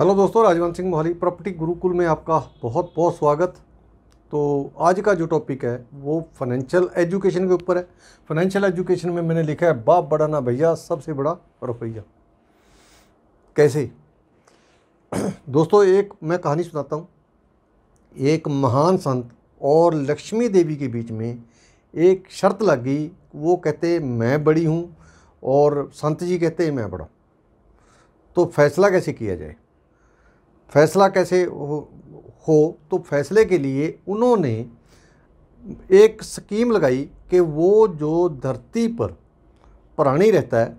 hello दोस्तों Rajwant Singh Mohali property Gurukul में आपका बहुत बहुत स्वागत तो आज का जो टॉपिक है वो फाइनेंशियल एजुकेशन के ऊपर है फाइनेंशियल एजुकेशन में मैंने लिखा है बाप बड़ा ना भैया सबसे बड़ा रुपया कैसे दोस्तों एक मैं कहानी सुनाता हूँ एक महान संत और लक्ष्मी देवी के बीच में एक शर्त लग गई वो कहते मैं बड़ी हूँ और संत जी कहते मैं बड़ा तो फैसला कैसे किया जाए फैसला कैसे हो तो फैसले के लिए उन्होंने एक स्कीम लगाई कि वो जो धरती पर प्राणी रहता है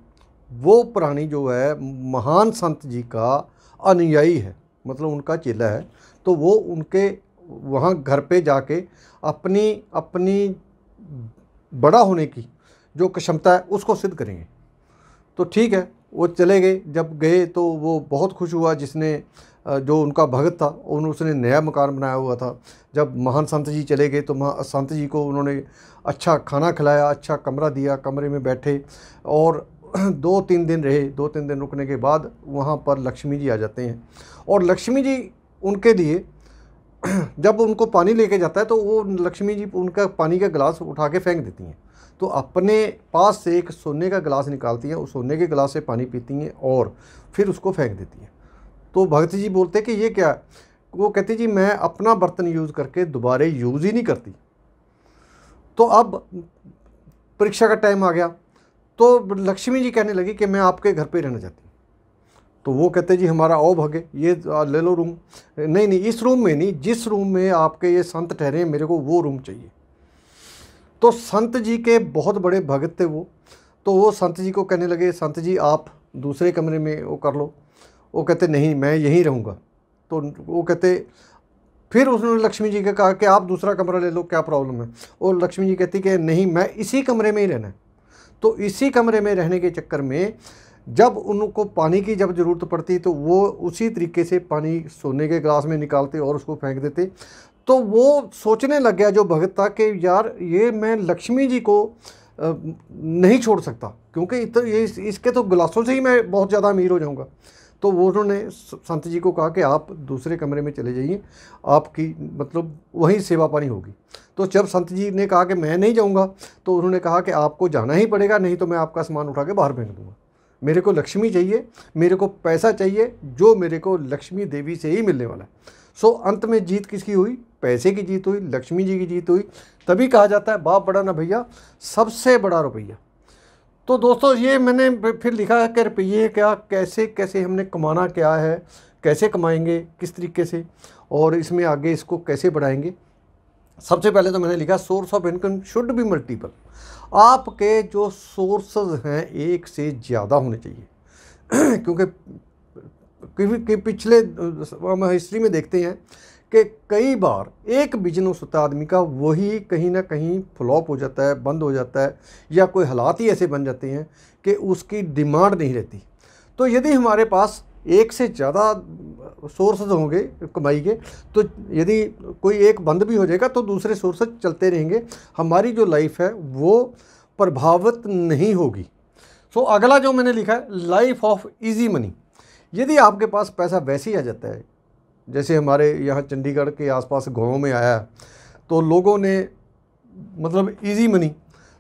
वो प्राणी जो है महान संत जी का अनुयायी है मतलब उनका चेला है तो वो उनके वहाँ घर पे जाके अपनी अपनी बड़ा होने की जो क्षमता है उसको सिद्ध करेंगे तो ठीक है वो चले गए जब गए तो वो बहुत खुश हुआ जिसने जो उनका भगत था उन उसने नया मकान बनाया हुआ था जब महान संत जी चले गए तो महा संत जी को उन्होंने अच्छा खाना खिलाया अच्छा कमरा दिया कमरे में बैठे और दो तीन दिन रहे दो तीन दिन रुकने के बाद वहाँ पर लक्ष्मी जी आ जाते हैं और लक्ष्मी जी उनके लिए जब उनको पानी लेके जाता है तो वो लक्ष्मी जी उनका पानी का गिलास उठा के फेंक देती हैं तो अपने पास से एक सोने का गिलास निकालती हैं उस सोने के गिलास से पानी पीती हैं और फिर उसको फेंक देती हैं तो भगत जी बोलते कि ये क्या वो कहते जी मैं अपना बर्तन यूज़ करके दोबारे यूज़ ही नहीं करती तो अब परीक्षा का टाइम आ गया तो लक्ष्मी जी कहने लगी कि मैं आपके घर पे रहना चाहती तो वो कहते जी हमारा ओ भगे ये ले लो रूम नहीं नहीं इस रूम में नहीं जिस रूम में आपके ये संत ठहरे हैं मेरे को वो रूम चाहिए तो संत जी के बहुत बड़े भगत थे वो तो वो संत जी को कहने लगे संत जी आप दूसरे कमरे में वो कर लो वो कहते नहीं मैं यहीं रहूँगा तो वो कहते फिर उसने लक्ष्मी जी के कहा कि आप दूसरा कमरा ले लो क्या प्रॉब्लम है और लक्ष्मी जी कहती कि नहीं मैं इसी कमरे में ही रहना है तो इसी कमरे में रहने के चक्कर में जब उनको पानी की जब ज़रूरत पड़ती तो वो उसी तरीके से पानी सोने के ग्लास में निकालते और उसको फेंक देते तो वो सोचने लग गया जो भगत था कि यार ये मैं लक्ष्मी जी को नहीं छोड़ सकता क्योंकि तो ये इसके तो गिलासों से ही मैं बहुत ज़्यादा अमीर हो जाऊँगा तो वो उन्होंने संत जी को कहा कि आप दूसरे कमरे में चले जाइए आपकी मतलब वहीं सेवा पानी होगी तो जब संत जी ने कहा कि मैं नहीं जाऊँगा तो उन्होंने कहा कि आपको जाना ही पड़ेगा नहीं तो मैं आपका सामान उठा के बाहर फेंक दूँगा मेरे को लक्ष्मी चाहिए मेरे को पैसा चाहिए जो मेरे को लक्ष्मी देवी से ही मिलने वाला है सो अंत में जीत किसकी हुई पैसे की जीत हुई लक्ष्मी जी की जीत हुई तभी कहा जाता है बाप बड़ा ना भैया सबसे बड़ा रुपया तो दोस्तों ये मैंने फिर लिखा है कि रुपये क्या कैसे कैसे हमने कमाना क्या है कैसे कमाएंगे किस तरीके से और इसमें आगे इसको कैसे बढ़ाएंगे सबसे पहले तो मैंने लिखा source of income should be multiple आपके जो सोर्सेज हैं एक से ज़्यादा होने चाहिए क्योंकि कि पिछले हम हिस्ट्री में देखते हैं कि कई बार एक बिजनेस होता आदमी का वही कहीं ना कहीं फ्लॉप हो जाता है बंद हो जाता है या कोई हालात ही ऐसे बन जाते हैं कि उसकी डिमांड नहीं रहती तो यदि हमारे पास एक से ज़्यादा सोर्सेज होंगे कमाई के तो यदि कोई एक बंद भी हो जाएगा तो दूसरे सोर्सेज चलते रहेंगे हमारी जो लाइफ है वो प्रभावित नहीं होगी सो अगला जो मैंने लिखा है लाइफ ऑफ इजी मनी यदि आपके पास पैसा वैसे ही आ जाता है जैसे हमारे यहाँ चंडीगढ़ के आसपास गाँव में आया है तो लोगों ने मतलब ईजी मनी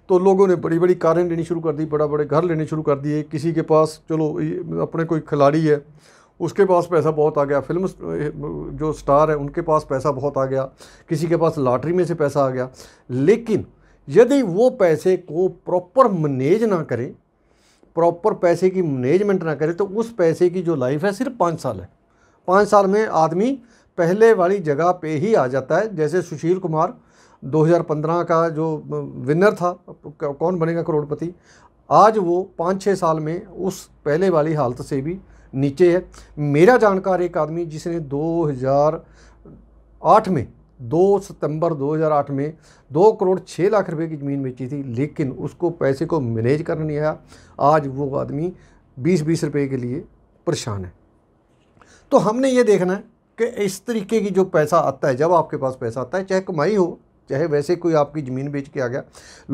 तो लोगों ने बड़ी बड़ी कारें लेनी शुरू कर दी बड़ा बड़े घर लेने शुरू कर दिए किसी के पास चलो अपने कोई खिलाड़ी है उसके पास पैसा बहुत आ गया फिल्म जो स्टार है उनके पास पैसा बहुत आ गया किसी के पास लॉटरी में से पैसा आ गया लेकिन यदि वो पैसे को प्रॉपर मैनेज ना करें प्रॉपर पैसे की मैनेजमेंट ना करें तो उस पैसे की जो लाइफ है सिर्फ पाँच साल है पाँच साल में आदमी पहले वाली जगह पे ही आ जाता है जैसे सुशील कुमार 2015 का जो विनर था कौन बनेगा करोड़पति आज वो पाँच छः साल में उस पहले वाली हालत से भी नीचे है मेरा जानकार एक आदमी जिसने 2008 में 2 सितंबर 2008 में 2 करोड़ 6 लाख रुपए की ज़मीन बेची थी लेकिन उसको पैसे को मैनेज करना नहीं आया आज वो आदमी 20-20 रुपए के लिए परेशान है तो हमने ये देखना है कि इस तरीके की जो पैसा आता है जब आपके पास पैसा आता है चाहे कमाई हो चाहे वैसे कोई आपकी ज़मीन बेच के आ गया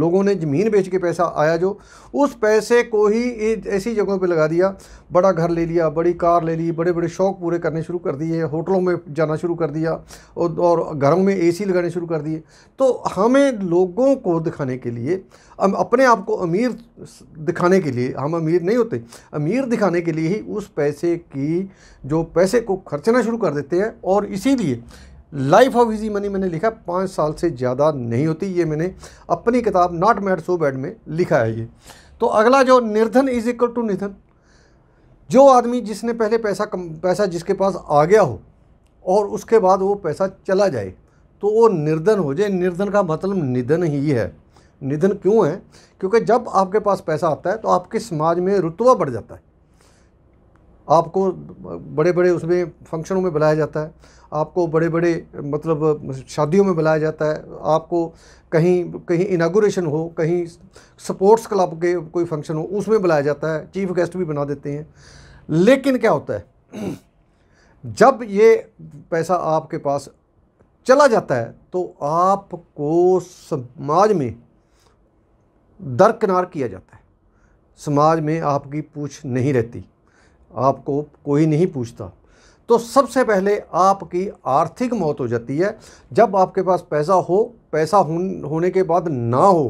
लोगों ने ज़मीन बेच के पैसा आया जो उस पैसे को ही ऐसी जगहों पे लगा दिया बड़ा घर ले लिया बड़ी कार ले ली बड़े बड़े शौक़ पूरे करने शुरू कर दिए होटलों में जाना शुरू कर दिया और, और घरों में ए लगाने शुरू कर दिए तो हमें लोगों को दिखाने के लिए हम अपने आप को अमीर दिखाने के लिए हम अमीर नहीं होते अमीर दिखाने के लिए ही उस पैसे की जो पैसे को खर्चना शुरू कर देते हैं और इसीलिए लाइफ ऑफ इजी मनी मैंने लिखा पाँच साल से ज़्यादा नहीं होती ये मैंने अपनी किताब नॉट मैड सो बैड में लिखा है ये तो अगला जो निर्धन इज इक्वल टू निधन जो आदमी जिसने पहले पैसा कम पैसा जिसके पास आ गया हो और उसके बाद वो पैसा चला जाए तो वो निर्धन हो जाए निर्धन का मतलब निधन ही है निधन क्यों है क्योंकि जब आपके पास पैसा आता है तो आपके समाज में रुतवा बढ़ जाता है आपको बड़े बड़े उसमें फंक्शनों में बुलाया जाता है आपको बड़े बड़े मतलब शादियों में बुलाया जाता है आपको कहीं कहीं इनागोरेशन हो कहीं स्पोर्ट्स क्लब के कोई फंक्शन हो उसमें बुलाया जाता है चीफ गेस्ट भी बना देते हैं लेकिन क्या होता है जब ये पैसा आपके पास चला जाता है तो आपको समाज में दरकिनार किया जाता है समाज में आपकी पूछ नहीं रहती आपको कोई नहीं पूछता तो सबसे पहले आपकी आर्थिक मौत हो जाती है जब आपके पास पैसा हो पैसा होने के बाद ना हो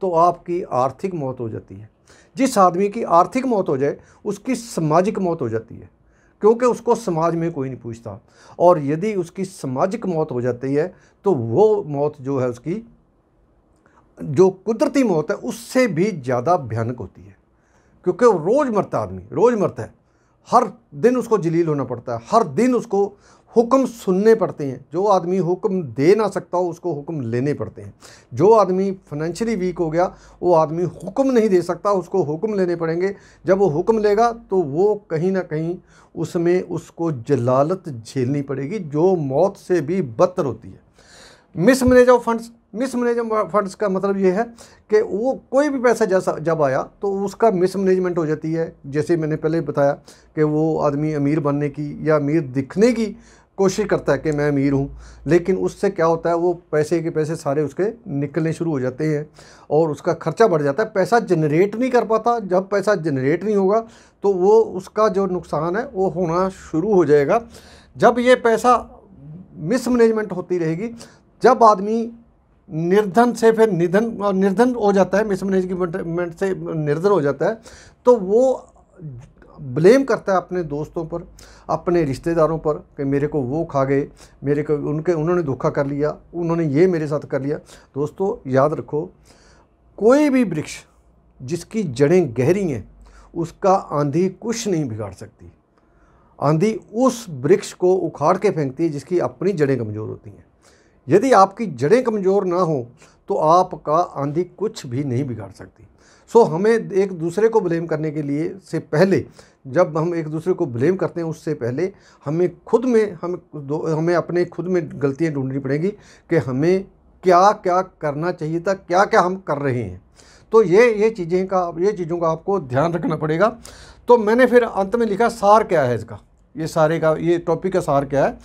तो आपकी आर्थिक मौत हो जाती है जिस आदमी की आर्थिक मौत हो जाए उसकी सामाजिक मौत हो जाती है क्योंकि उसको समाज में कोई नहीं पूछता और यदि उसकी सामाजिक मौत हो जाती है तो वो मौत जो है उसकी जो कुदरती मौत है उससे भी ज़्यादा भयानक होती है क्योंकि वो रोज़ मरता आदमी रोज़ मरता है हर दिन उसको जलील होना पड़ता है हर दिन उसको हुक्म सुनने पड़ते हैं जो आदमी हुक्म दे ना सकता हो उसको हुक्म लेने पड़ते हैं जो आदमी फाइनेंशियली वीक हो गया वो आदमी हुक्म नहीं दे सकता उसको हुक्म लेने पड़ेंगे जब वो हुक्म लेगा तो वो कहीं ना कहीं उसमें उसको जलालत झेलनी पड़ेगी जो मौत से भी बदतर होती है mismanage of funds mismanage funds का मतलब ये है कि वो कोई भी पैसा जैसा जब आया तो उसका मिस मैनेजमेंट हो जाती है जैसे मैंने पहले बताया कि वो आदमी अमीर बनने की या अमीर दिखने की कोशिश करता है कि मैं अमीर हूँ लेकिन उससे क्या होता है वो पैसे के पैसे सारे उसके निकलने शुरू हो जाते हैं और उसका खर्चा बढ़ जाता है पैसा जनरेट नहीं कर पाता जब पैसा जनरेट नहीं होगा तो वो उसका जो नुकसान है वो होना शुरू हो जाएगा जब ये पैसा मिसमैनेजमेंट होती रहेगी जब आदमी निर्धन से फिर निधन निर्धन हो जाता है मिसमैनेजमेंट से निर्धन हो जाता है तो वो ब्लेम करता है अपने दोस्तों पर अपने रिश्तेदारों पर कि मेरे को वो खा गए मेरे को उनके उन्होंने धोखा कर लिया उन्होंने ये मेरे साथ कर लिया दोस्तों याद रखो कोई भी वृक्ष जिसकी जड़ें गहरी हैं उसका आंधी कुछ नहीं बिगाड़ सकती आंधी उस वृक्ष को उखाड़ के फेंकती है जिसकी अपनी जड़ें कमज़ोर होती हैं यदि आपकी जड़ें कमज़ोर ना हो तो आपका आंधी कुछ भी नहीं बिगाड़ सकती सो so, हमें एक दूसरे को ब्लेम करने के लिए से पहले जब हम एक दूसरे को ब्लेम करते हैं उससे पहले हमें खुद में हम दो हमें अपने खुद में गलतियां ढूंढनी पड़ेंगी कि हमें क्या क्या करना चाहिए था क्या क्या हम कर रहे हैं तो ये ये चीज़ें का ये चीज़ों का आपको ध्यान रखना पड़ेगा तो मैंने फिर अंत में लिखा सार क्या है इसका ये सारे का ये टॉपिक का सार क्या है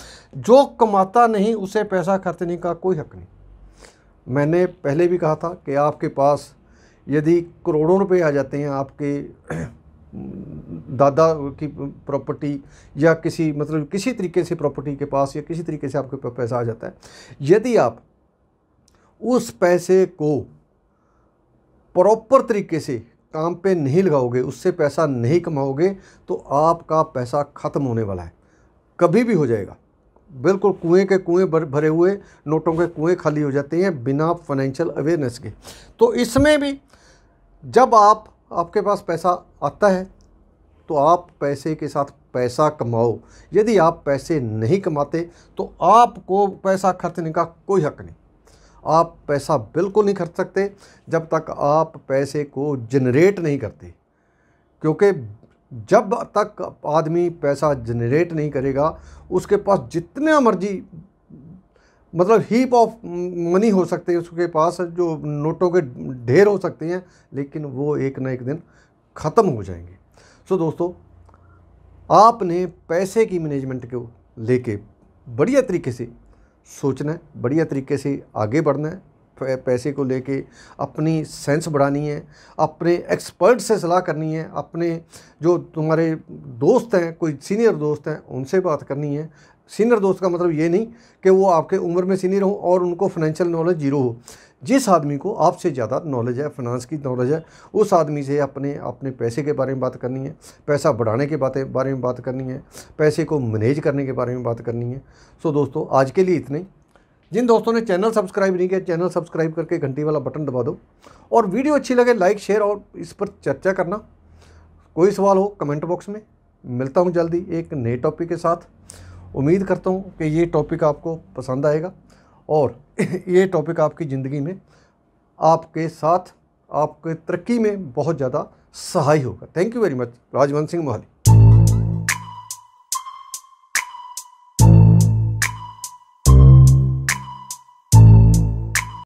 जो कमाता नहीं उसे पैसा खर्चने का कोई हक नहीं मैंने पहले भी कहा था कि आपके पास यदि करोड़ों रुपए आ जाते हैं आपके दादा की प्रॉपर्टी या किसी मतलब किसी तरीके से प्रॉपर्टी के पास या किसी तरीके से आपके पास पैसा आ जाता है यदि आप उस पैसे को प्रॉपर तरीके से काम पे नहीं लगाओगे उससे पैसा नहीं कमाओगे तो आपका पैसा ख़त्म होने वाला है कभी भी हो जाएगा बिल्कुल कुएं के कुएं भरे हुए नोटों के कुएं खाली हो जाते हैं बिना फाइनेंशियल अवेयरनेस के तो इसमें भी जब आप आपके पास पैसा आता है तो आप पैसे के साथ पैसा कमाओ यदि आप पैसे नहीं कमाते तो आपको पैसा खर्चने का कोई हक नहीं आप पैसा बिल्कुल नहीं खर्च सकते जब तक आप पैसे को जनरेट नहीं करते क्योंकि जब तक आदमी पैसा जनरेट नहीं करेगा उसके पास जितना मर्जी मतलब हीप ऑफ मनी हो सकते हैं उसके पास जो नोटों के ढेर हो सकते हैं लेकिन वो एक ना एक दिन ख़त्म हो जाएंगे सो दोस्तों आपने पैसे की मैनेजमेंट को लेके बढ़िया तरीके से सोचना है बढ़िया तरीके से आगे बढ़ना है पैसे को लेके अपनी सेंस बढ़ानी है अपने एक्सपर्ट से सलाह करनी है अपने जो तुम्हारे दोस्त हैं कोई सीनियर दोस्त हैं उनसे बात करनी है सीनियर दोस्त का मतलब ये नहीं कि वो आपके उम्र में सीनियर हो और उनको फाइनेंशियल नॉलेज जीरो हो जिस आदमी को आपसे ज़्यादा नॉलेज है फाइनेंस की नॉलेज है उस आदमी से अपने अपने पैसे के बारे में बात करनी है पैसा बढ़ाने के बातें बारे में बात करनी है पैसे को मैनेज करने के बारे में बात करनी है सो दोस्तों आज के लिए इतने जिन दोस्तों ने चैनल सब्सक्राइब नहीं किया चैनल सब्सक्राइब करके घंटी वाला बटन दबा दो और वीडियो अच्छी लगे लाइक शेयर और इस पर चर्चा करना कोई सवाल हो कमेंट बॉक्स में मिलता हूँ जल्दी एक नए टॉपिक के साथ उम्मीद करता हूँ कि ये टॉपिक आपको पसंद आएगा और ये टॉपिक आपकी ज़िंदगी में आपके साथ आपके तरक्की में बहुत ज़्यादा सहाय होगा thank you very much Rajwant Singh Mohali